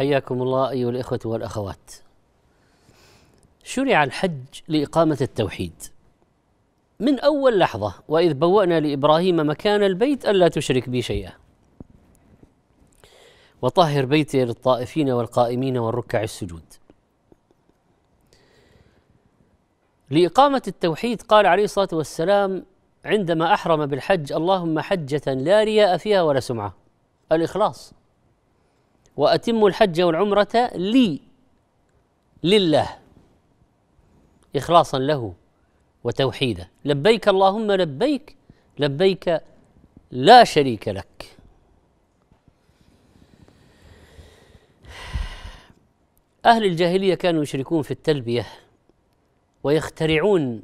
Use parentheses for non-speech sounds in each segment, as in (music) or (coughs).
حياكم الله أيها الإخوة والأخوات شرع الحج لإقامة التوحيد من أول لحظة وإذ بوأنا لإبراهيم مكان البيت ألا تشرك بي شيئا وطهر بيتي للطائفين والقائمين والركع السجود لإقامة التوحيد قال عليه الصلاة والسلام عندما أحرم بالحج اللهم حجة لا رياء فيها ولا سمعة الإخلاص وأتم الحج والعمرة لي لله إخلاصا له وتوحيدا لبيك اللهم لبيك لبيك لا شريك لك أهل الجاهلية كانوا يشركون في التلبية ويخترعون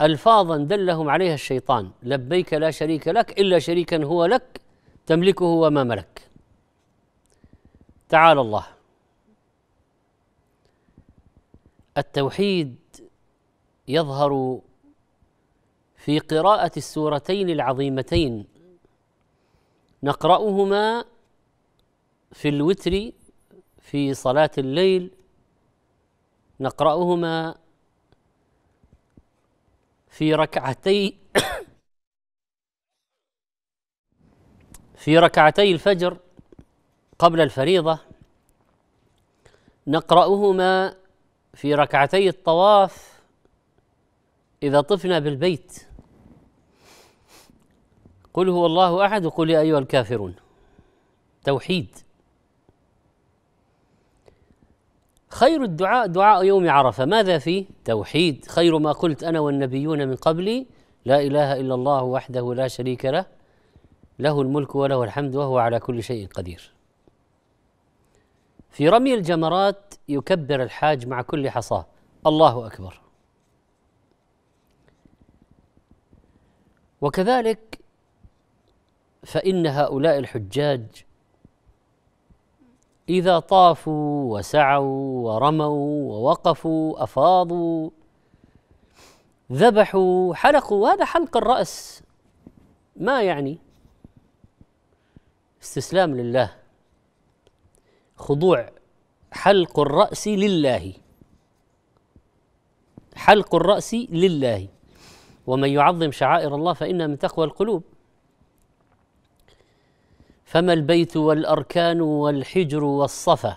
ألفاظا دلهم عليها الشيطان لبيك لا شريك لك إلا شريكا هو لك تملكه وما ملك تعالى الله التوحيد يظهر في قراءة السورتين العظيمتين نقرأهما في الوتر في صلاة الليل نقرأهما في ركعتي (coughs) في ركعتي الفجر قبل الفريضة نقرأهما في ركعتي الطواف إذا طفنا بالبيت قل هو الله أحد وقل يا أيها الكافرون توحيد خير الدعاء دعاء يوم عرفة ماذا فيه؟ توحيد خير ما قلت أنا والنبيون من قبلي لا إله إلا الله وحده لا شريك له له الملك وله الحمد وهو على كل شيء قدير في رمي الجمرات يكبر الحاج مع كل حصاه الله اكبر وكذلك فان هؤلاء الحجاج اذا طافوا وسعوا ورموا ووقفوا افاضوا ذبحوا حلقوا هذا حلق الراس ما يعني استسلام لله خضوع حلق الرأس لله حلق الرأس لله ومن يعظم شعائر الله فإنها من تقوى القلوب فما البيت والأركان والحجر والصفا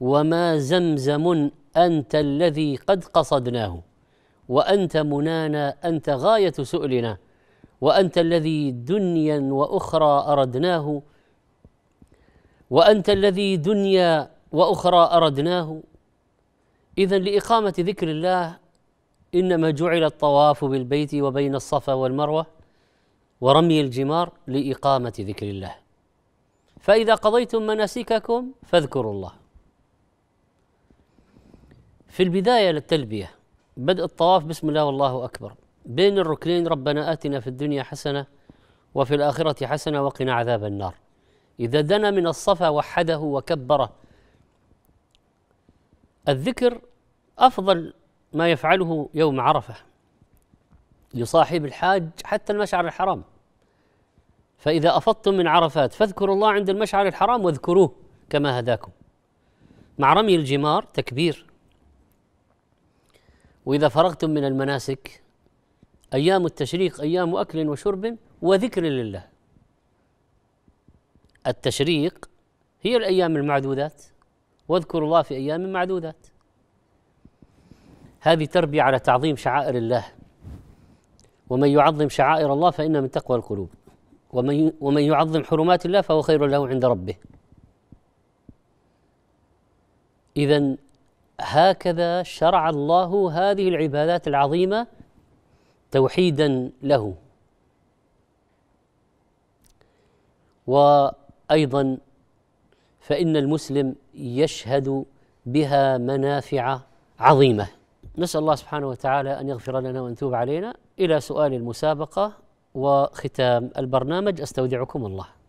وما زمزم أنت الذي قد قصدناه وأنت منانا أنت غاية سؤلنا وأنت الذي دنيا وأخرى أردناه وأنت الذي دنيا واخرى اردناه اذا لاقامه ذكر الله انما جعل الطواف بالبيت وبين الصفا والمروه ورمي الجمار لاقامه ذكر الله فاذا قضيتم مناسككم فاذكروا الله في البدايه للتلبيه بدء الطواف بسم الله والله اكبر بين الركنين ربنا اتنا في الدنيا حسنه وفي الاخره حسنه وقنا عذاب النار اذا دنا من الصفا وحده وكبره الذكر افضل ما يفعله يوم عرفه لصاحب الحاج حتى المشعر الحرام فاذا افضتم من عرفات فاذكروا الله عند المشعر الحرام واذكروه كما هداكم مع رمي الجمار تكبير واذا فرغتم من المناسك ايام التشريق ايام اكل وشرب وذكر لله التشريق هي الايام المعدودات واذكروا الله في أيام معدودات هذه تربية على تعظيم شعائر الله ومن يعظم شعائر الله فإن من تقوى القلوب ومن ومن يعظم حرمات الله فهو خير له عند ربه إذا هكذا شرع الله هذه العبادات العظيمة توحيدا له وأيضا فإن المسلم يشهد بها منافع عظيمة نسأل الله سبحانه وتعالى أن يغفر لنا ونتوب يتوب علينا إلى سؤال المسابقة وختام البرنامج أستودعكم الله